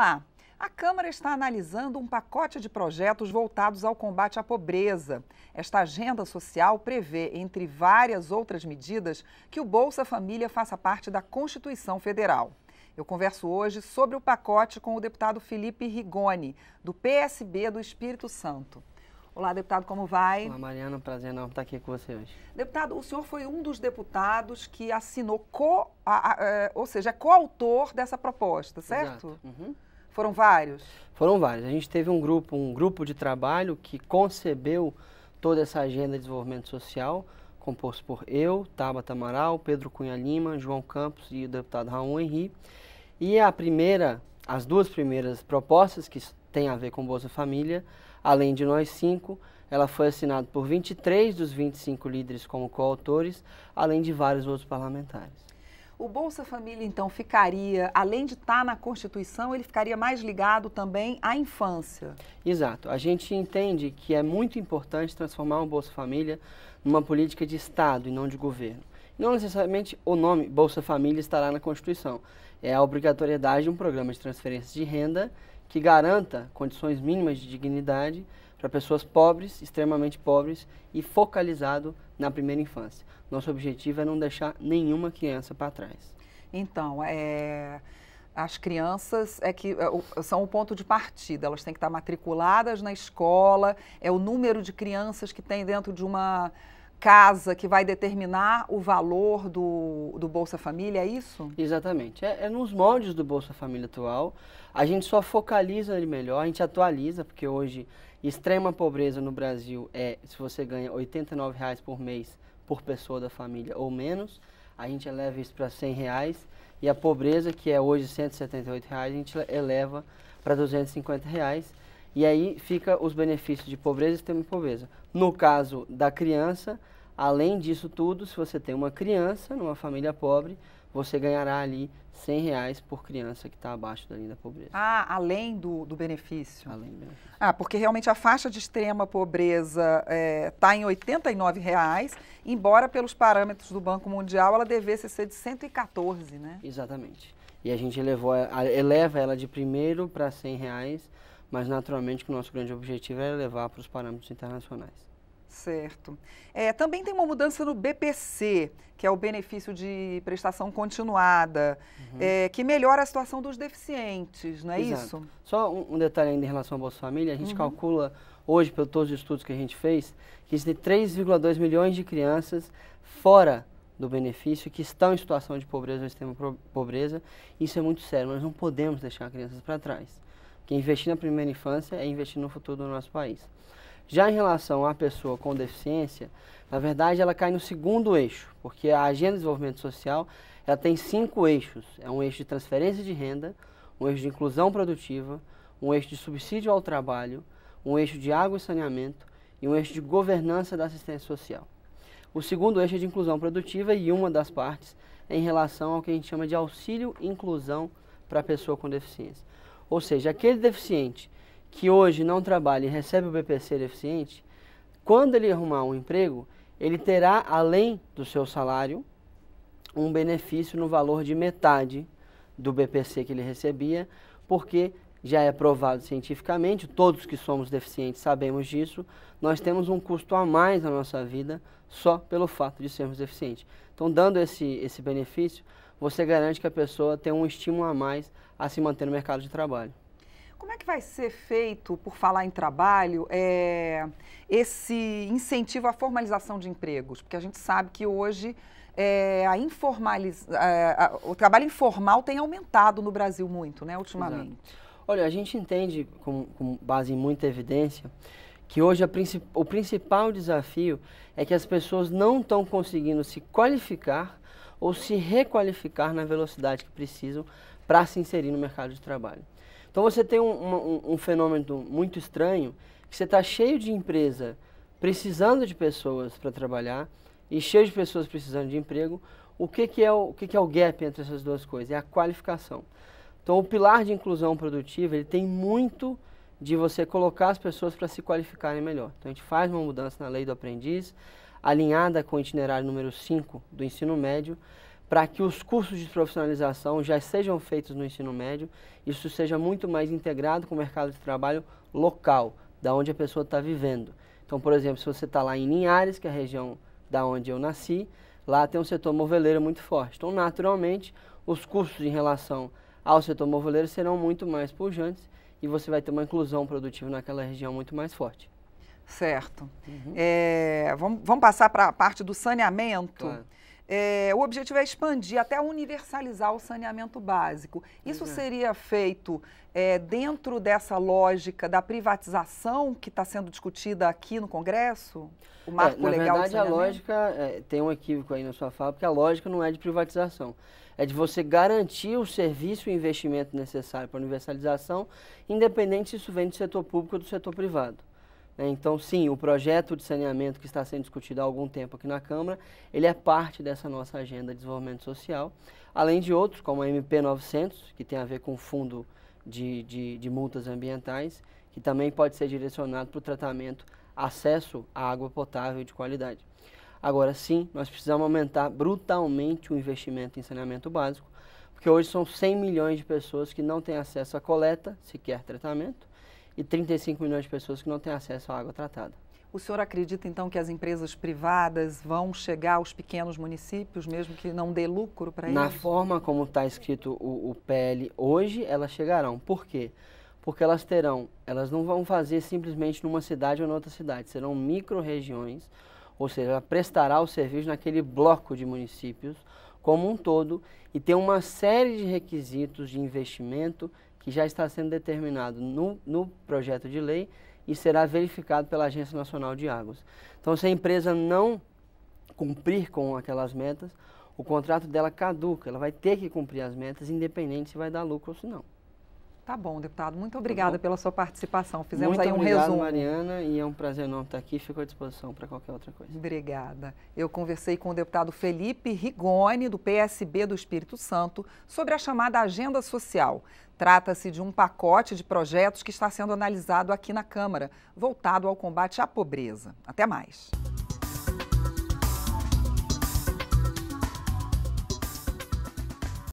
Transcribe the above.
lá. A Câmara está analisando um pacote de projetos voltados ao combate à pobreza. Esta agenda social prevê, entre várias outras medidas, que o Bolsa Família faça parte da Constituição Federal. Eu converso hoje sobre o pacote com o deputado Felipe Rigoni, do PSB do Espírito Santo. Olá, deputado, como vai? Olá, Mariana, um prazer enorme estar aqui com você hoje. Deputado, o senhor foi um dos deputados que assinou, co, a, a, a, é, ou seja, é coautor dessa proposta, certo? Exato. Uhum. Foram vários? Foram vários. A gente teve um grupo, um grupo de trabalho que concebeu toda essa agenda de desenvolvimento social, composto por eu, Tabata Amaral, Pedro Cunha Lima, João Campos e o deputado Raul Henri. E a primeira, as duas primeiras propostas que têm a ver com Bolsa Família, além de nós cinco, ela foi assinada por 23 dos 25 líderes como coautores, além de vários outros parlamentares. O Bolsa Família, então, ficaria, além de estar tá na Constituição, ele ficaria mais ligado também à infância. Exato. A gente entende que é muito importante transformar o Bolsa Família numa política de Estado e não de governo. Não necessariamente o nome Bolsa Família estará na Constituição. É a obrigatoriedade de um programa de transferência de renda que garanta condições mínimas de dignidade para pessoas pobres, extremamente pobres e focalizado na primeira infância. Nosso objetivo é não deixar nenhuma criança para trás. Então, é, as crianças é que é, são o ponto de partida, elas têm que estar matriculadas na escola, é o número de crianças que tem dentro de uma casa que vai determinar o valor do, do Bolsa Família, é isso? Exatamente. É, é, nos moldes do Bolsa Família atual. A gente só focaliza ele melhor, a gente atualiza, porque hoje extrema pobreza no Brasil é se você ganha R$ reais por mês por pessoa da família ou menos, a gente eleva isso para R$ reais e a pobreza, que é hoje R$ reais, a gente eleva para R$ reais. E aí fica os benefícios de pobreza e extrema pobreza. No caso da criança, Além disso tudo, se você tem uma criança numa família pobre, você ganhará ali 100 reais por criança que está abaixo da linha da pobreza. Ah, além do, do benefício? Além do benefício. Ah, porque realmente a faixa de extrema pobreza está eh, é, em 89 reais, embora pelos parâmetros do Banco Mundial ela devesse ser de 114, né? Exatamente. E a gente elevou, eleva ela de primeiro para 100 reais, mas naturalmente que o nosso grande objetivo é levar para os parâmetros internacionais. Certo. É, também tem uma mudança no BPC, que é o benefício de prestação continuada, uhum. é, que melhora a situação dos deficientes, não é Exato. isso? Só um, um, detalhe ainda em relação ao Bolsa Família, a gente uhum. calcula hoje, pelo todos os estudos que a gente fez, que existem 3,2 milhões de crianças fora do benefício que estão em situação de pobreza ou extrema pobreza. Isso é muito sério, nós não podemos deixar crianças para trás. Porque investir na primeira infância é investir no futuro do nosso país. Já em relação à pessoa com deficiência, na verdade ela cai no segundo eixo, porque a agenda de desenvolvimento social ela tem cinco eixos. É um eixo de transferência de renda, um eixo de inclusão produtiva, um eixo de subsídio ao trabalho, um eixo de água e saneamento e um eixo de governança da assistência social. O segundo eixo é de inclusão produtiva e uma das partes é em relação ao que a gente chama de auxílio inclusão para a pessoa com deficiência. Ou seja, aquele deficiente que hoje não trabalha e recebe o BPC deficiente, quando ele arrumar um emprego, ele terá, além do seu salário, um benefício no valor de metade do BPC que ele recebia, porque já é provado cientificamente, todos que somos deficientes sabemos disso, nós temos um custo a mais na nossa vida só pelo fato de sermos deficientes. Então, dando esse, esse benefício, você garante que a pessoa tem um estímulo a mais a se manter no mercado de trabalho. Como é que vai ser feito, por falar em trabalho, é, esse incentivo à formalização de empregos? Porque a gente sabe que hoje é, a informaliz... É, o trabalho informal tem aumentado no Brasil muito, né, ultimamente. Exato. Olha, a gente entende, com, com, base em muita evidência, que hoje princip... o principal desafio é que as pessoas não estão conseguindo se qualificar ou se requalificar na velocidade que precisam para se inserir no mercado de trabalho. Então você tem um, um, um fenômeno muito estranho, que você está cheio de empresa precisando de pessoas para trabalhar e cheio de pessoas precisando de emprego. O que, que, é, o, o que, que é o gap entre essas duas coisas? É a qualificação. Então o pilar de inclusão produtiva ele tem muito de você colocar as pessoas para se qualificarem melhor. Então a gente faz uma mudança na lei do aprendiz, alinhada com o itinerário número 5 do ensino médio, para que os cursos de profissionalização já sejam feitos no ensino médio, isso seja muito mais integrado com o mercado de trabalho local, da onde a pessoa está vivendo. Então, por exemplo, se você está lá em Linhares, que é a região da onde eu nasci, lá tem um setor moveleiro muito forte. Então, naturalmente, os cursos em relação ao setor moveleiro serão muito mais pujantes e você vai ter uma inclusão produtiva naquela região muito mais forte. Certo. Uhum. É, vamos, vamos, passar para a parte do saneamento. Claro. É, o objetivo é expandir até universalizar o saneamento básico. Isso uhum. seria feito é, dentro dessa lógica da privatização que está sendo discutida aqui no Congresso? O é, marco é, na verdade, a lógica é, tem um equívoco aí na sua fala, porque a lógica não é de privatização. É de você garantir o serviço e o investimento necessário para a universalização, independente se isso vem do setor público ou do setor privado. Né? Então, sim, o projeto de saneamento que está sendo discutido há algum tempo aqui na Câmara, ele é parte dessa nossa agenda de desenvolvimento social, além de outros, como a MP 900, que tem a ver com o fundo de, de, de multas ambientais, que também pode ser direcionado para o tratamento, acesso à água potável de qualidade. Agora, sim, nós precisamos aumentar brutalmente o investimento em saneamento básico, porque hoje são 100 milhões de pessoas que não têm acesso à coleta, sequer tratamento, e 35 milhões de pessoas que não têm acesso à água tratada. O senhor acredita então que as empresas privadas vão chegar aos pequenos municípios, mesmo que não dê lucro para eles? Na forma como está escrito o, o, PL hoje, elas chegarão. Por quê? Porque elas terão, elas não vão fazer simplesmente numa cidade ou noutra cidade, serão micro-regiões, ou seja, ela prestará o serviço naquele bloco de municípios como um todo e tem uma série de requisitos de investimento, que já está sendo determinado no, no projeto de lei e será verificado pela Agência Nacional de Águas. Então, se a empresa não cumprir com aquelas metas, o contrato dela caduca, ela vai ter que cumprir as metas, independente se vai dar lucro ou se não. Tá bom, deputado. Muito tá obrigada tá pela sua participação. Fizemos Muito aí um obrigado, resumo. Obrigado, Mariana, e é um prazer enorme estar aqui. Fico à disposição para qualquer outra coisa. Obrigada. Eu conversei com o deputado Felipe Rigoni, do PSB do Espírito Santo, sobre a chamada agenda social. Trata-se de um pacote de projetos que está sendo analisado aqui na Câmara, voltado ao combate à pobreza. Até mais.